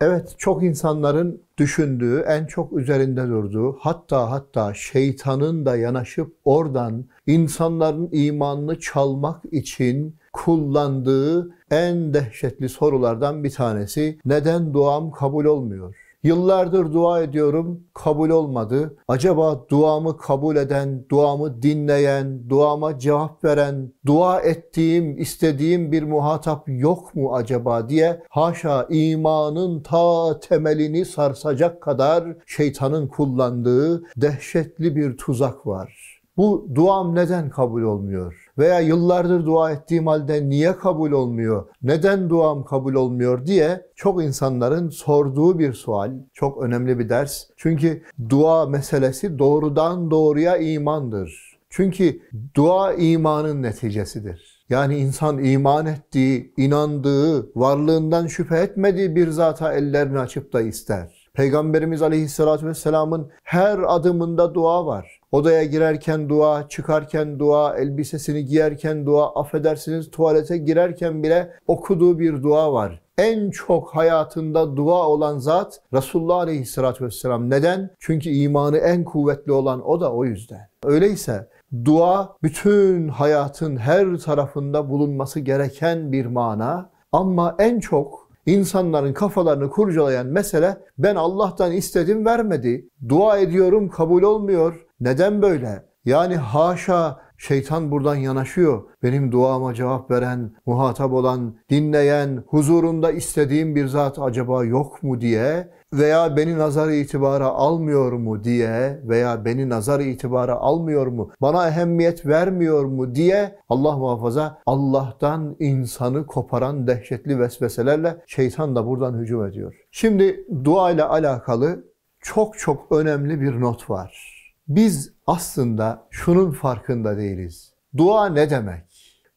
Evet, çok insanların düşündüğü, en çok üzerinde durduğu, hatta hatta şeytanın da yanaşıp oradan insanların imanını çalmak için kullandığı en dehşetli sorulardan bir tanesi neden duam kabul olmuyor? Yıllardır dua ediyorum, kabul olmadı. Acaba duamı kabul eden, duamı dinleyen, duama cevap veren, dua ettiğim, istediğim bir muhatap yok mu acaba diye haşa imanın ta temelini sarsacak kadar şeytanın kullandığı dehşetli bir tuzak var. Bu duam neden kabul olmuyor? Veya yıllardır dua ettiğim halde niye kabul olmuyor? Neden duam kabul olmuyor diye çok insanların sorduğu bir sual. Çok önemli bir ders. Çünkü dua meselesi doğrudan doğruya imandır. Çünkü dua imanın neticesidir. Yani insan iman ettiği, inandığı, varlığından şüphe etmediği bir zata ellerini açıp da ister. Peygamberimiz Aleyhisselatü Vesselam'ın her adımında dua var. Odaya girerken dua, çıkarken dua, elbisesini giyerken dua, affedersiniz tuvalete girerken bile okuduğu bir dua var. En çok hayatında dua olan zat Resulullah Aleyhisselatü Vesselam. Neden? Çünkü imanı en kuvvetli olan o da o yüzden. Öyleyse dua bütün hayatın her tarafında bulunması gereken bir mana ama en çok İnsanların kafalarını kurcalayan mesele ben Allah'tan istedim vermedi. Dua ediyorum kabul olmuyor. Neden böyle? Yani haşa Şeytan buradan yanaşıyor. Benim duama cevap veren, muhatap olan, dinleyen, huzurunda istediğim bir zat acaba yok mu diye veya beni nazar itibara almıyor mu diye veya beni nazar itibara almıyor mu, bana ehemmiyet vermiyor mu diye Allah muhafaza Allah'tan insanı koparan dehşetli vesveselerle şeytan da buradan hücum ediyor. Şimdi dua ile alakalı çok çok önemli bir not var. Biz aslında şunun farkında değiliz. Dua ne demek?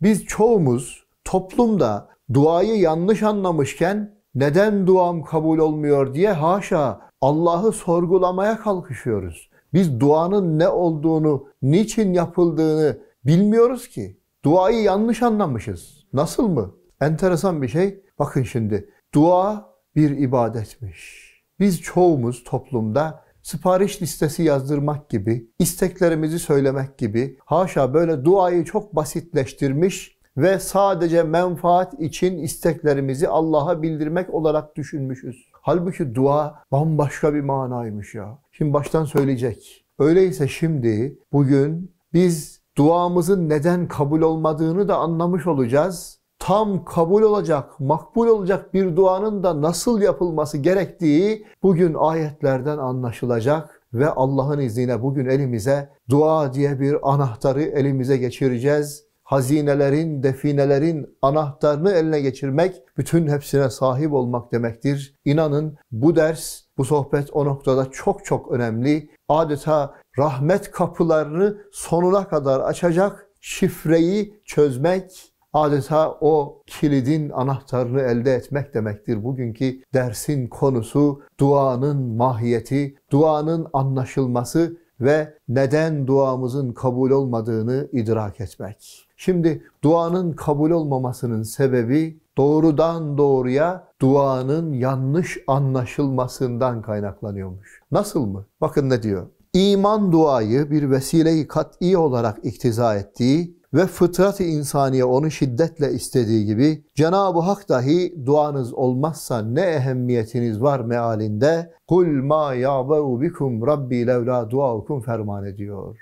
Biz çoğumuz toplumda duayı yanlış anlamışken neden duam kabul olmuyor diye haşa Allah'ı sorgulamaya kalkışıyoruz. Biz duanın ne olduğunu, niçin yapıldığını bilmiyoruz ki. Duayı yanlış anlamışız. Nasıl mı? Enteresan bir şey. Bakın şimdi. Dua bir ibadetmiş. Biz çoğumuz toplumda sipariş listesi yazdırmak gibi, isteklerimizi söylemek gibi, haşa böyle duayı çok basitleştirmiş ve sadece menfaat için isteklerimizi Allah'a bildirmek olarak düşünmüşüz. Halbuki dua bambaşka bir manaymış ya. Şimdi baştan söyleyecek. Öyleyse şimdi bugün biz duamızın neden kabul olmadığını da anlamış olacağız tam kabul olacak, makbul olacak bir duanın da nasıl yapılması gerektiği bugün ayetlerden anlaşılacak ve Allah'ın izniyle bugün elimize dua diye bir anahtarı elimize geçireceğiz. Hazinelerin, definelerin anahtarını eline geçirmek bütün hepsine sahip olmak demektir. İnanın bu ders, bu sohbet o noktada çok çok önemli. Adeta rahmet kapılarını sonuna kadar açacak şifreyi çözmek Adeta o kilidin anahtarını elde etmek demektir. Bugünkü dersin konusu duanın mahiyeti, duanın anlaşılması ve neden duamızın kabul olmadığını idrak etmek. Şimdi duanın kabul olmamasının sebebi doğrudan doğruya duanın yanlış anlaşılmasından kaynaklanıyormuş. Nasıl mı? Bakın ne diyor. İman duayı bir vesileyi kat'i olarak iktiza ettiği ve fıtrat-ı insaniye onu şiddetle istediği gibi Cenab-ı Hak dahi duanız olmazsa ne ehemmiyetiniz var mealinde kul ma ya'bu bikum rabbi levla duaukum ferman ediyor.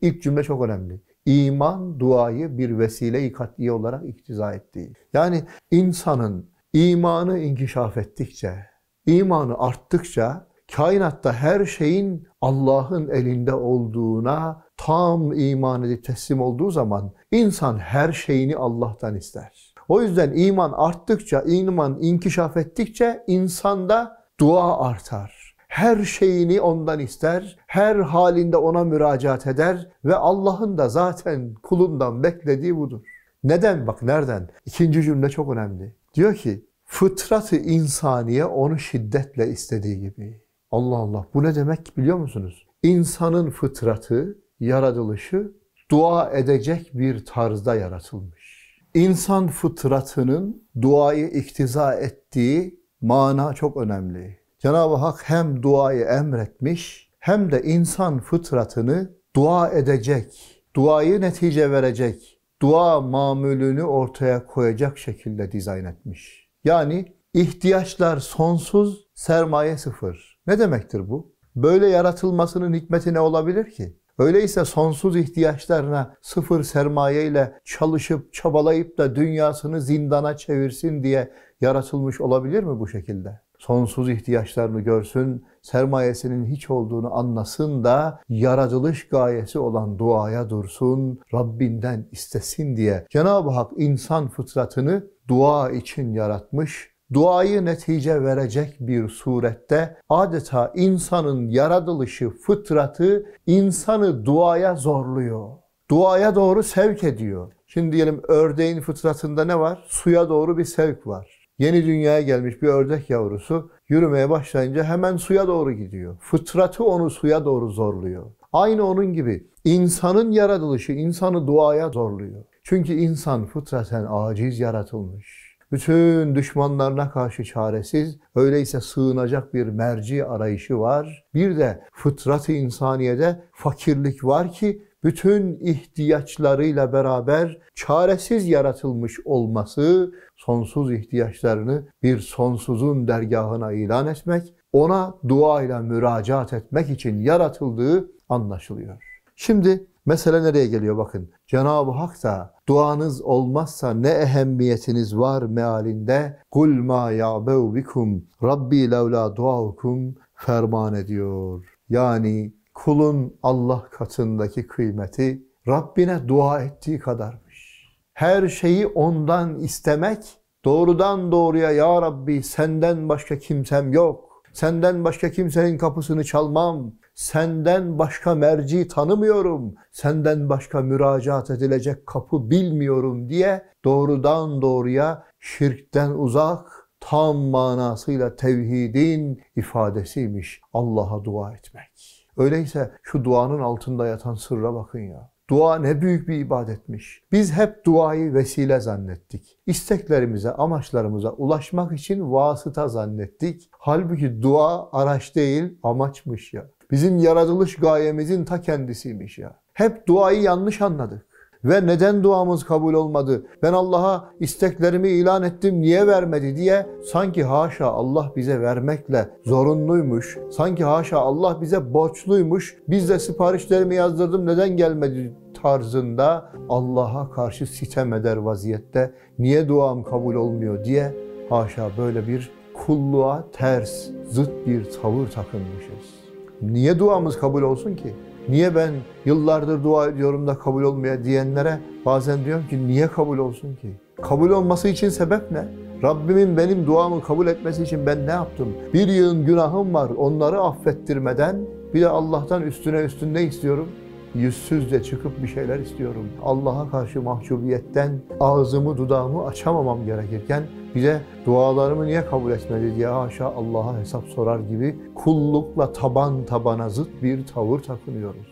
İlk cümle çok önemli. İman duayı bir vesile-i katli olarak iktiza ettiği. Yani insanın imanı inkişaf ettikçe, imanı arttıkça kainatta her şeyin Allah'ın elinde olduğuna tam iman edip teslim olduğu zaman insan her şeyini Allah'tan ister. O yüzden iman arttıkça, iman inkişaf ettikçe insanda dua artar. Her şeyini ondan ister, her halinde ona müracaat eder ve Allah'ın da zaten kulundan beklediği budur. Neden? Bak nereden? İkinci cümle çok önemli. Diyor ki, fıtratı insaniye onu şiddetle istediği gibi. Allah Allah bu ne demek biliyor musunuz? İnsanın fıtratı yaratılışı dua edecek bir tarzda yaratılmış. İnsan fıtratının duayı iktiza ettiği mana çok önemli. Cenab-ı Hak hem duayı emretmiş hem de insan fıtratını dua edecek, duayı netice verecek, dua mamülünü ortaya koyacak şekilde dizayn etmiş. Yani ihtiyaçlar sonsuz, sermaye sıfır. Ne demektir bu? Böyle yaratılmasının hikmeti ne olabilir ki? Öyleyse sonsuz ihtiyaçlarına sıfır sermayeyle çalışıp çabalayıp da dünyasını zindana çevirsin diye yaratılmış olabilir mi bu şekilde? Sonsuz ihtiyaçlarını görsün, sermayesinin hiç olduğunu anlasın da yaratılış gayesi olan duaya dursun, Rabbinden istesin diye Cenab-ı Hak insan fıtratını dua için yaratmış duayı netice verecek bir surette adeta insanın yaratılışı, fıtratı insanı duaya zorluyor. Duaya doğru sevk ediyor. Şimdi diyelim ördeğin fıtratında ne var? Suya doğru bir sevk var. Yeni dünyaya gelmiş bir ördek yavrusu yürümeye başlayınca hemen suya doğru gidiyor. Fıtratı onu suya doğru zorluyor. Aynı onun gibi insanın yaratılışı insanı duaya zorluyor. Çünkü insan fıtraten aciz yaratılmış. Bütün düşmanlarına karşı çaresiz, öyleyse sığınacak bir merci arayışı var. Bir de fıtrat-ı insaniyede fakirlik var ki bütün ihtiyaçlarıyla beraber çaresiz yaratılmış olması, sonsuz ihtiyaçlarını bir sonsuzun dergahına ilan etmek, ona dua ile müracaat etmek için yaratıldığı anlaşılıyor. Şimdi Mesele nereye geliyor bakın. Cenab-ı Hak da duanız olmazsa ne ehemmiyetiniz var mealinde kul ma ya'bev bikum rabbi levla duaukum ferman ediyor. Yani kulun Allah katındaki kıymeti Rabbine dua ettiği kadarmış. Her şeyi ondan istemek doğrudan doğruya ya Rabbi senden başka kimsem yok. Senden başka kimsenin kapısını çalmam. Senden başka merci tanımıyorum, senden başka müracaat edilecek kapı bilmiyorum diye doğrudan doğruya şirkten uzak, tam manasıyla tevhidin ifadesiymiş Allah'a dua etmek. Öyleyse şu duanın altında yatan sırra bakın ya. Dua ne büyük bir ibadetmiş. Biz hep duayı vesile zannettik. İsteklerimize, amaçlarımıza ulaşmak için vasıta zannettik. Halbuki dua araç değil, amaçmış ya. Bizim yaratılış gayemizin ta kendisiymiş ya. Hep duayı yanlış anladık. Ve neden duamız kabul olmadı? Ben Allah'a isteklerimi ilan ettim niye vermedi diye sanki haşa Allah bize vermekle zorunluymuş. Sanki haşa Allah bize borçluymuş. Biz de siparişlerimi yazdırdım neden gelmedi tarzında Allah'a karşı sitem eder vaziyette. Niye duam kabul olmuyor diye haşa böyle bir kulluğa ters, zıt bir tavır takınmışız. Niye duamız kabul olsun ki? Niye ben yıllardır dua ediyorum da kabul olmaya diyenlere bazen diyorum ki niye kabul olsun ki? Kabul olması için sebep ne? Rabbimin benim duamı kabul etmesi için ben ne yaptım? Bir yığın günahım var onları affettirmeden bir de Allah'tan üstüne üstüne ne istiyorum? Yüzsüzce çıkıp bir şeyler istiyorum. Allah'a karşı mahcubiyetten ağzımı dudağımı açamamam gerekirken bize de dualarımı niye kabul etmedi diye haşa Allah'a hesap sorar gibi kullukla taban tabana zıt bir tavır takınıyoruz.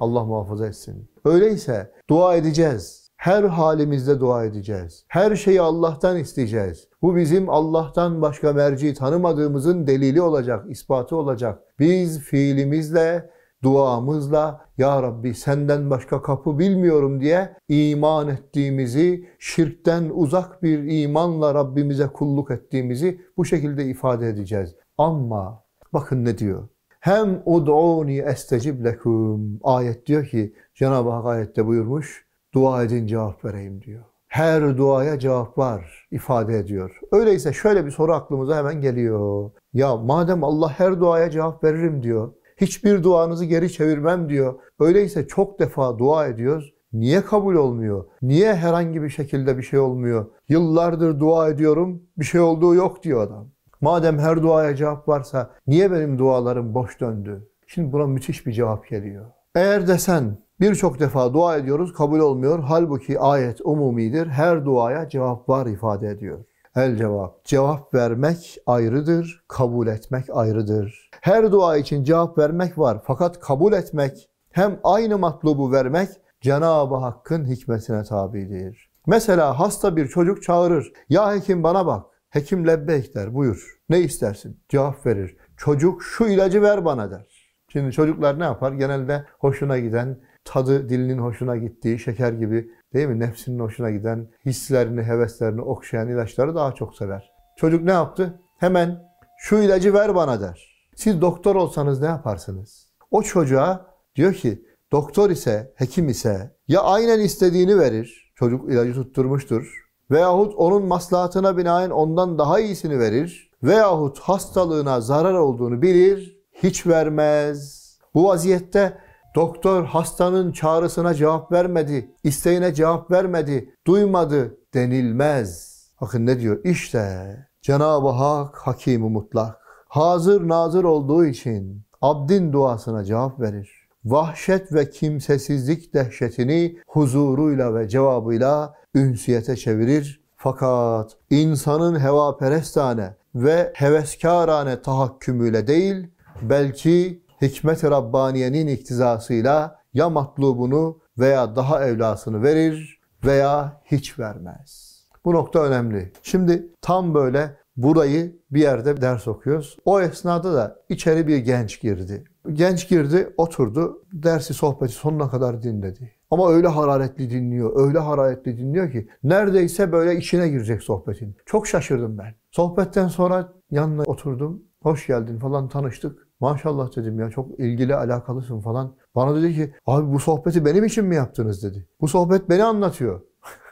Allah muhafaza etsin. Öyleyse dua edeceğiz. Her halimizde dua edeceğiz. Her şeyi Allah'tan isteyeceğiz. Bu bizim Allah'tan başka merci tanımadığımızın delili olacak, ispatı olacak. Biz fiilimizle duamızla Ya Rabbi senden başka kapı bilmiyorum diye iman ettiğimizi, şirkten uzak bir imanla Rabbimize kulluk ettiğimizi bu şekilde ifade edeceğiz. Ama bakın ne diyor? Hem ud'uni estecib lekum. Ayet diyor ki Cenab-ı Hak ayette buyurmuş. Dua edin cevap vereyim diyor. Her duaya cevap var ifade ediyor. Öyleyse şöyle bir soru aklımıza hemen geliyor. Ya madem Allah her duaya cevap veririm diyor hiçbir duanızı geri çevirmem diyor. Öyleyse çok defa dua ediyoruz. Niye kabul olmuyor? Niye herhangi bir şekilde bir şey olmuyor? Yıllardır dua ediyorum, bir şey olduğu yok diyor adam. Madem her duaya cevap varsa niye benim dualarım boş döndü? Şimdi buna müthiş bir cevap geliyor. Eğer desen birçok defa dua ediyoruz kabul olmuyor. Halbuki ayet umumidir. Her duaya cevap var ifade ediyor. El cevap. Cevap vermek ayrıdır, kabul etmek ayrıdır. Her dua için cevap vermek var. Fakat kabul etmek, hem aynı matlubu vermek Cenab-ı Hakk'ın hikmetine tabidir. Mesela hasta bir çocuk çağırır. Ya hekim bana bak. Hekim lebbeyk der buyur. Ne istersin? Cevap verir. Çocuk şu ilacı ver bana der. Şimdi çocuklar ne yapar? Genelde hoşuna giden, tadı dilinin hoşuna gittiği, şeker gibi değil mi? Nefsinin hoşuna giden, hislerini, heveslerini okşayan ilaçları daha çok sever. Çocuk ne yaptı? Hemen şu ilacı ver bana der. Siz doktor olsanız ne yaparsınız? O çocuğa diyor ki doktor ise, hekim ise ya aynen istediğini verir, çocuk ilacı tutturmuştur veyahut onun maslahatına binaen ondan daha iyisini verir veyahut hastalığına zarar olduğunu bilir, hiç vermez. Bu vaziyette doktor hastanın çağrısına cevap vermedi, isteğine cevap vermedi, duymadı denilmez. Bakın ne diyor? İşte Cenab-ı Hak hakim mutlak hazır nazır olduğu için abdin duasına cevap verir. Vahşet ve kimsesizlik dehşetini huzuruyla ve cevabıyla ünsiyete çevirir. Fakat insanın hevaperestane ve heveskarane tahakkümüyle değil, belki hikmet-i Rabbaniye'nin iktizasıyla ya matlubunu veya daha evlasını verir veya hiç vermez. Bu nokta önemli. Şimdi tam böyle burayı bir yerde ders okuyoruz. O esnada da içeri bir genç girdi. Genç girdi, oturdu. Dersi, sohbeti sonuna kadar dinledi. Ama öyle hararetli dinliyor, öyle hararetli dinliyor ki neredeyse böyle içine girecek sohbetin. Çok şaşırdım ben. Sohbetten sonra yanına oturdum. Hoş geldin falan tanıştık. Maşallah dedim ya çok ilgili alakalısın falan. Bana dedi ki abi bu sohbeti benim için mi yaptınız dedi. Bu sohbet beni anlatıyor.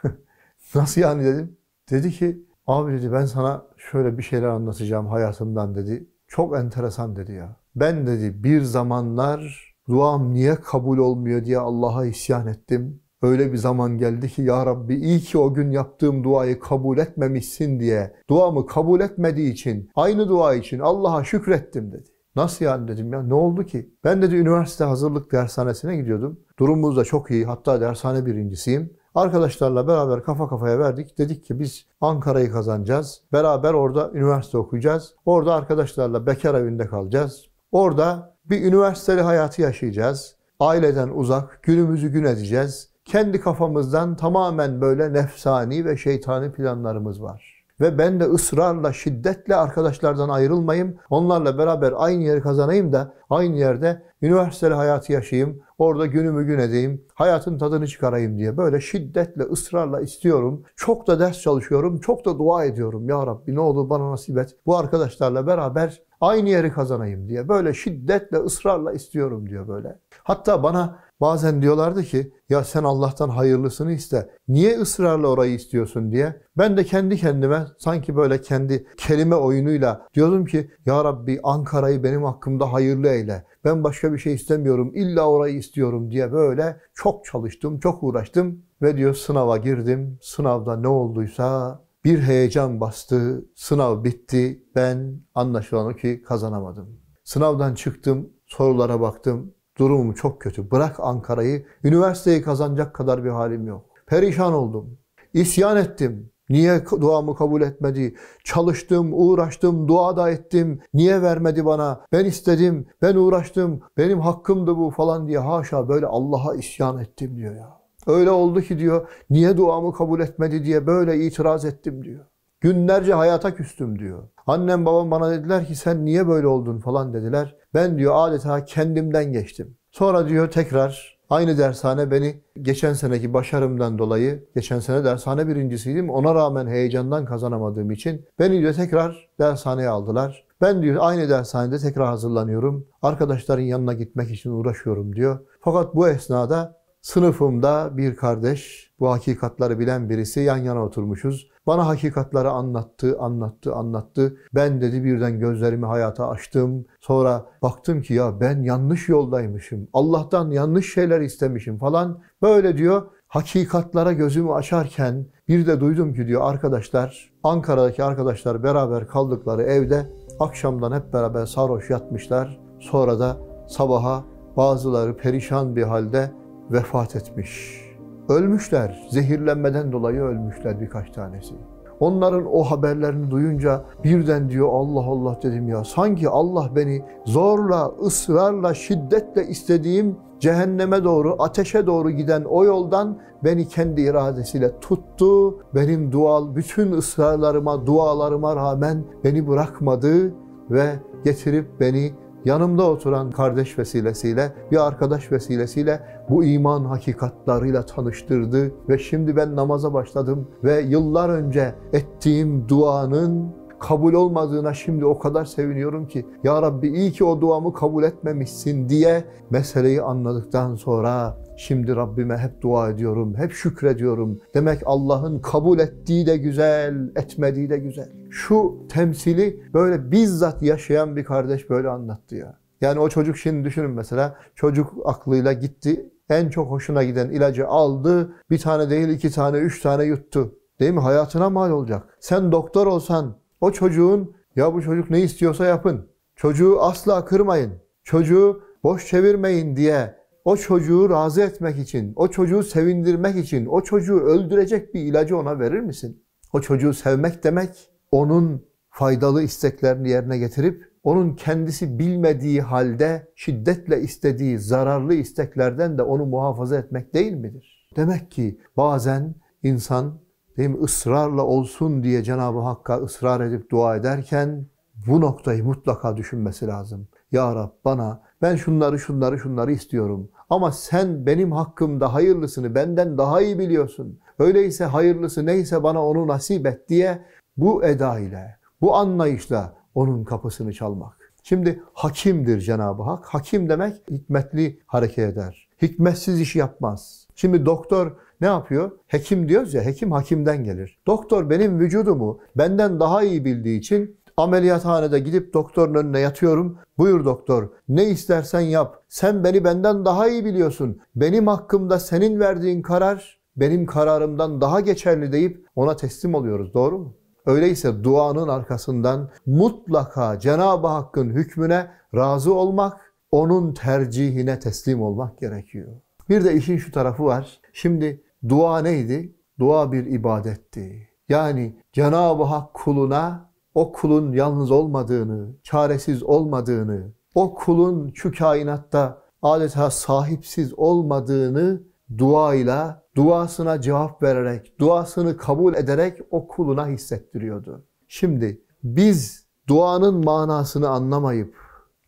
Nasıl yani dedim. Dedi ki Abi dedi ben sana şöyle bir şeyler anlatacağım hayatımdan dedi. Çok enteresan dedi ya. Ben dedi bir zamanlar duam niye kabul olmuyor diye Allah'a isyan ettim. Öyle bir zaman geldi ki ya Rabbi iyi ki o gün yaptığım duayı kabul etmemişsin diye duamı kabul etmediği için aynı dua için Allah'a şükrettim dedi. Nasıl yani dedim ya ne oldu ki? Ben dedi üniversite hazırlık dershanesine gidiyordum. Durumumuz da çok iyi hatta dershane birincisiyim. Arkadaşlarla beraber kafa kafaya verdik. Dedik ki biz Ankara'yı kazanacağız. Beraber orada üniversite okuyacağız. Orada arkadaşlarla bekar evinde kalacağız. Orada bir üniversiteli hayatı yaşayacağız. Aileden uzak, günümüzü gün edeceğiz. Kendi kafamızdan tamamen böyle nefsani ve şeytani planlarımız var ve ben de ısrarla, şiddetle arkadaşlardan ayrılmayayım. Onlarla beraber aynı yeri kazanayım da aynı yerde üniversiteli hayatı yaşayayım. Orada günümü gün edeyim, hayatın tadını çıkarayım diye böyle şiddetle, ısrarla istiyorum. Çok da ders çalışıyorum, çok da dua ediyorum. Ya Rabbi ne olur bana nasip et. Bu arkadaşlarla beraber aynı yeri kazanayım diye böyle şiddetle, ısrarla istiyorum diyor böyle. Hatta bana bazen diyorlardı ki ya sen Allah'tan hayırlısını iste. Niye ısrarla orayı istiyorsun diye. Ben de kendi kendime sanki böyle kendi kelime oyunuyla diyordum ki ya Rabbi Ankara'yı benim hakkımda hayırlı eyle. Ben başka bir şey istemiyorum. İlla orayı istiyorum diye böyle çok çalıştım, çok uğraştım ve diyor sınava girdim. Sınavda ne olduysa bir heyecan bastı, sınav bitti. Ben anlaşılan o ki kazanamadım. Sınavdan çıktım, sorulara baktım. Durumum çok kötü. Bırak Ankara'yı. Üniversiteyi kazanacak kadar bir halim yok. Perişan oldum. İsyan ettim. Niye duamı kabul etmedi? Çalıştım, uğraştım, dua da ettim. Niye vermedi bana? Ben istedim, ben uğraştım, benim hakkımdı bu falan diye haşa böyle Allah'a isyan ettim diyor ya. Öyle oldu ki diyor, niye duamı kabul etmedi diye böyle itiraz ettim diyor. Günlerce hayata küstüm diyor. Annem babam bana dediler ki sen niye böyle oldun falan dediler. Ben diyor adeta kendimden geçtim. Sonra diyor tekrar aynı dershane beni geçen seneki başarımdan dolayı, geçen sene dershane birincisiydim. Ona rağmen heyecandan kazanamadığım için beni diyor tekrar dershaneye aldılar. Ben diyor aynı dershanede tekrar hazırlanıyorum. Arkadaşların yanına gitmek için uğraşıyorum diyor. Fakat bu esnada sınıfımda bir kardeş, bu hakikatları bilen birisi yan yana oturmuşuz. Bana hakikatları anlattı, anlattı, anlattı. Ben dedi birden gözlerimi hayata açtım. Sonra baktım ki ya ben yanlış yoldaymışım. Allah'tan yanlış şeyler istemişim falan. Böyle diyor hakikatlara gözümü açarken bir de duydum ki diyor arkadaşlar, Ankara'daki arkadaşlar beraber kaldıkları evde akşamdan hep beraber sarhoş yatmışlar. Sonra da sabaha bazıları perişan bir halde vefat etmiş.'' Ölmüşler, zehirlenmeden dolayı ölmüşler birkaç tanesi. Onların o haberlerini duyunca birden diyor Allah Allah dedim ya sanki Allah beni zorla, ısrarla, şiddetle istediğim cehenneme doğru, ateşe doğru giden o yoldan beni kendi iradesiyle tuttu. Benim dual, bütün ısrarlarıma, dualarıma rağmen beni bırakmadı ve getirip beni yanımda oturan kardeş vesilesiyle, bir arkadaş vesilesiyle bu iman hakikatlarıyla tanıştırdı ve şimdi ben namaza başladım ve yıllar önce ettiğim duanın kabul olmadığına şimdi o kadar seviniyorum ki ya Rabbi iyi ki o duamı kabul etmemişsin diye meseleyi anladıktan sonra Şimdi Rabbime hep dua ediyorum, hep şükrediyorum. Demek Allah'ın kabul ettiği de güzel, etmediği de güzel. Şu temsili böyle bizzat yaşayan bir kardeş böyle anlattı ya. Yani o çocuk şimdi düşünün mesela çocuk aklıyla gitti. En çok hoşuna giden ilacı aldı. Bir tane değil iki tane üç tane yuttu. Değil mi? Hayatına mal olacak. Sen doktor olsan o çocuğun ya bu çocuk ne istiyorsa yapın. Çocuğu asla kırmayın. Çocuğu boş çevirmeyin diye o çocuğu razı etmek için, o çocuğu sevindirmek için, o çocuğu öldürecek bir ilacı ona verir misin? O çocuğu sevmek demek, onun faydalı isteklerini yerine getirip, onun kendisi bilmediği halde şiddetle istediği zararlı isteklerden de onu muhafaza etmek değil midir? Demek ki bazen insan değil mi, ısrarla olsun diye Cenab-ı Hakk'a ısrar edip dua ederken bu noktayı mutlaka düşünmesi lazım. Ya Rab bana ben şunları şunları şunları istiyorum. Ama sen benim hakkımda hayırlısını benden daha iyi biliyorsun. Öyleyse hayırlısı neyse bana onu nasip et diye bu eda ile, bu anlayışla onun kapısını çalmak. Şimdi hakimdir Cenab-ı Hak. Hakim demek hikmetli hareket eder. Hikmetsiz iş yapmaz. Şimdi doktor ne yapıyor? Hekim diyoruz ya, hekim hakimden gelir. Doktor benim vücudumu benden daha iyi bildiği için Ameliyathanede gidip doktorun önüne yatıyorum. Buyur doktor ne istersen yap. Sen beni benden daha iyi biliyorsun. Benim hakkımda senin verdiğin karar benim kararımdan daha geçerli deyip ona teslim oluyoruz. Doğru mu? Öyleyse duanın arkasından mutlaka Cenab-ı Hakk'ın hükmüne razı olmak, onun tercihine teslim olmak gerekiyor. Bir de işin şu tarafı var. Şimdi dua neydi? Dua bir ibadetti. Yani Cenab-ı Hak kuluna o kulun yalnız olmadığını, çaresiz olmadığını, o kulun şu kainatta adeta sahipsiz olmadığını duayla, duasına cevap vererek, duasını kabul ederek o kuluna hissettiriyordu. Şimdi biz duanın manasını anlamayıp,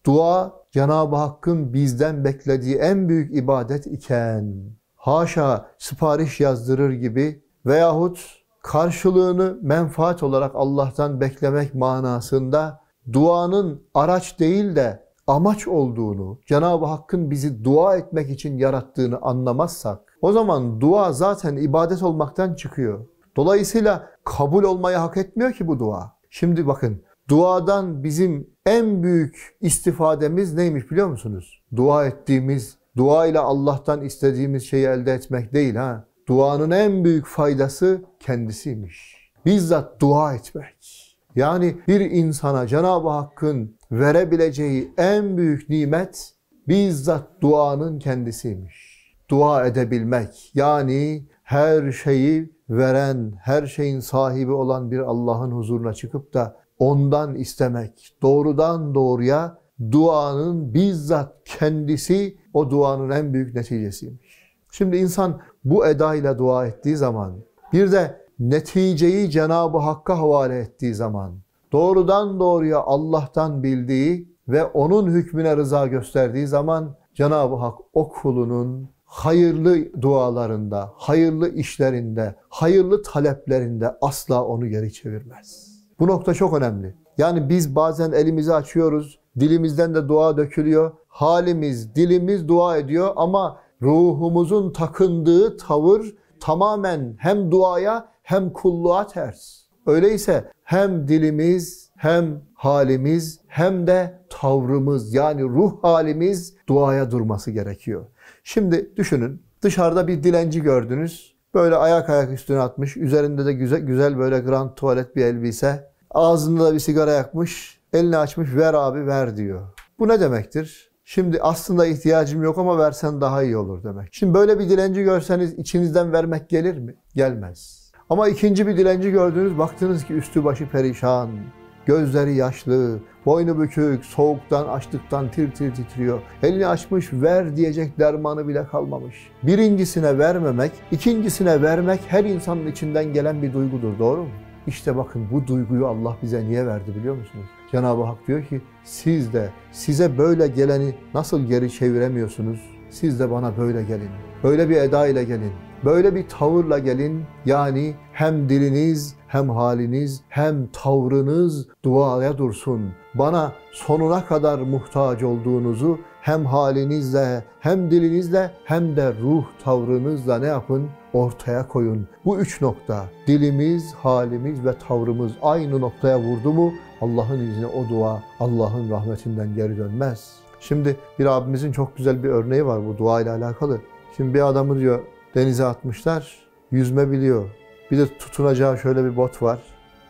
dua Cenab-ı Hakk'ın bizden beklediği en büyük ibadet iken, haşa sipariş yazdırır gibi veyahut karşılığını menfaat olarak Allah'tan beklemek manasında duanın araç değil de amaç olduğunu, Cenab-ı Hakk'ın bizi dua etmek için yarattığını anlamazsak, o zaman dua zaten ibadet olmaktan çıkıyor. Dolayısıyla kabul olmayı hak etmiyor ki bu dua. Şimdi bakın, duadan bizim en büyük istifademiz neymiş biliyor musunuz? Dua ettiğimiz, dua ile Allah'tan istediğimiz şeyi elde etmek değil ha duanın en büyük faydası kendisiymiş. Bizzat dua etmek. Yani bir insana Cenab-ı Hakk'ın verebileceği en büyük nimet bizzat duanın kendisiymiş. Dua edebilmek yani her şeyi veren, her şeyin sahibi olan bir Allah'ın huzuruna çıkıp da ondan istemek, doğrudan doğruya duanın bizzat kendisi o duanın en büyük neticesiymiş. Şimdi insan bu eda ile dua ettiği zaman, bir de neticeyi Cenab-ı Hakk'a havale ettiği zaman, doğrudan doğruya Allah'tan bildiği ve onun hükmüne rıza gösterdiği zaman Cenab-ı Hak o kulunun hayırlı dualarında, hayırlı işlerinde, hayırlı taleplerinde asla onu geri çevirmez. Bu nokta çok önemli. Yani biz bazen elimizi açıyoruz, dilimizden de dua dökülüyor. Halimiz, dilimiz dua ediyor ama ruhumuzun takındığı tavır tamamen hem duaya hem kulluğa ters. Öyleyse hem dilimiz hem halimiz hem de tavrımız yani ruh halimiz duaya durması gerekiyor. Şimdi düşünün dışarıda bir dilenci gördünüz. Böyle ayak ayak üstüne atmış. Üzerinde de güzel, güzel böyle grand tuvalet bir elbise. Ağzında da bir sigara yakmış. Elini açmış ver abi ver diyor. Bu ne demektir? Şimdi aslında ihtiyacım yok ama versen daha iyi olur demek. Şimdi böyle bir dilenci görseniz içinizden vermek gelir mi? Gelmez. Ama ikinci bir dilenci gördünüz, baktınız ki üstü başı perişan, gözleri yaşlı, boynu bükük, soğuktan, açlıktan tir tir titriyor. Elini açmış, ver diyecek dermanı bile kalmamış. Birincisine vermemek, ikincisine vermek her insanın içinden gelen bir duygudur, doğru mu? İşte bakın bu duyguyu Allah bize niye verdi biliyor musunuz? Cenab-ı Hak diyor ki siz de size böyle geleni nasıl geri çeviremiyorsunuz? Siz de bana böyle gelin. Böyle bir eda ile gelin. Böyle bir tavırla gelin. Yani hem diliniz, hem haliniz, hem tavrınız duaya dursun. Bana sonuna kadar muhtaç olduğunuzu hem halinizle, hem dilinizle, hem de ruh tavrınızla ne yapın? ortaya koyun. Bu üç nokta dilimiz, halimiz ve tavrımız aynı noktaya vurdu mu Allah'ın izniyle o dua Allah'ın rahmetinden geri dönmez. Şimdi bir abimizin çok güzel bir örneği var bu dua ile alakalı. Şimdi bir adamı diyor denize atmışlar, yüzme biliyor. Bir de tutunacağı şöyle bir bot var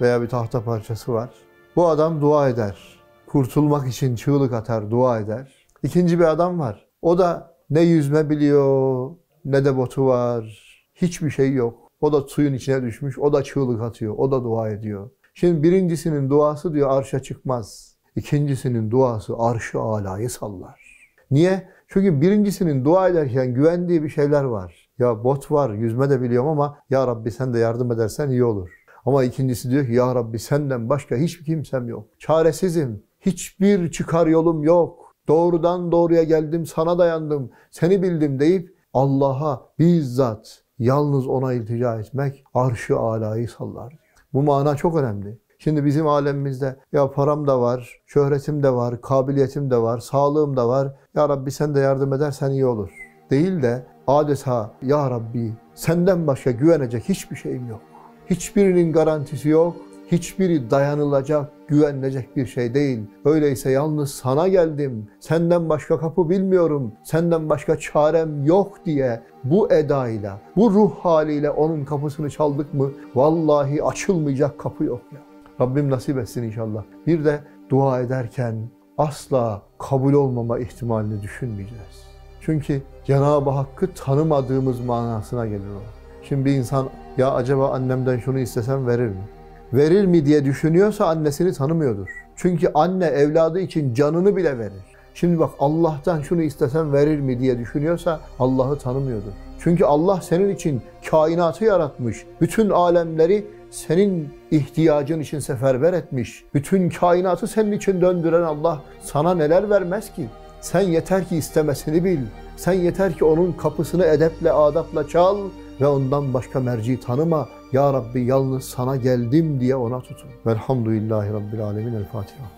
veya bir tahta parçası var. Bu adam dua eder. Kurtulmak için çığlık atar, dua eder. İkinci bir adam var. O da ne yüzme biliyor, ne de botu var, Hiçbir şey yok. O da suyun içine düşmüş, o da çığlık atıyor, o da dua ediyor. Şimdi birincisinin duası diyor arşa çıkmaz. İkincisinin duası arşı alayı sallar. Niye? Çünkü birincisinin dua ederken güvendiği bir şeyler var. Ya bot var, yüzme de biliyorum ama ya Rabbi sen de yardım edersen iyi olur. Ama ikincisi diyor ki ya Rabbi senden başka hiçbir kimsem yok. Çaresizim. Hiçbir çıkar yolum yok. Doğrudan doğruya geldim, sana dayandım, seni bildim deyip Allah'a bizzat Yalnız ona iltica etmek arşı alayı sallar diyor. Bu mana çok önemli. Şimdi bizim alemimizde ya param da var, şöhretim de var, kabiliyetim de var, sağlığım da var. Ya Rabbi sen de yardım edersen iyi olur. Değil de adeta ya Rabbi senden başka güvenecek hiçbir şeyim yok. Hiçbirinin garantisi yok hiçbiri dayanılacak, güvenilecek bir şey değil. Öyleyse yalnız sana geldim, senden başka kapı bilmiyorum, senden başka çarem yok diye bu edayla, bu ruh haliyle onun kapısını çaldık mı vallahi açılmayacak kapı yok ya. Rabbim nasip etsin inşallah. Bir de dua ederken asla kabul olmama ihtimalini düşünmeyeceğiz. Çünkü Cenab-ı Hakk'ı tanımadığımız manasına gelir o. Şimdi bir insan ya acaba annemden şunu istesem verir mi? verir mi diye düşünüyorsa annesini tanımıyordur. Çünkü anne evladı için canını bile verir. Şimdi bak Allah'tan şunu istesem verir mi diye düşünüyorsa Allah'ı tanımıyordur. Çünkü Allah senin için kainatı yaratmış. Bütün alemleri senin ihtiyacın için seferber etmiş. Bütün kainatı senin için döndüren Allah sana neler vermez ki? Sen yeter ki istemesini bil. Sen yeter ki onun kapısını edeple, adapla çal ve ondan başka merci tanıma. Ya Rabbi yalnız sana geldim diye ona tutun. Velhamdülillahi Rabbil Alemin. El Fatiha.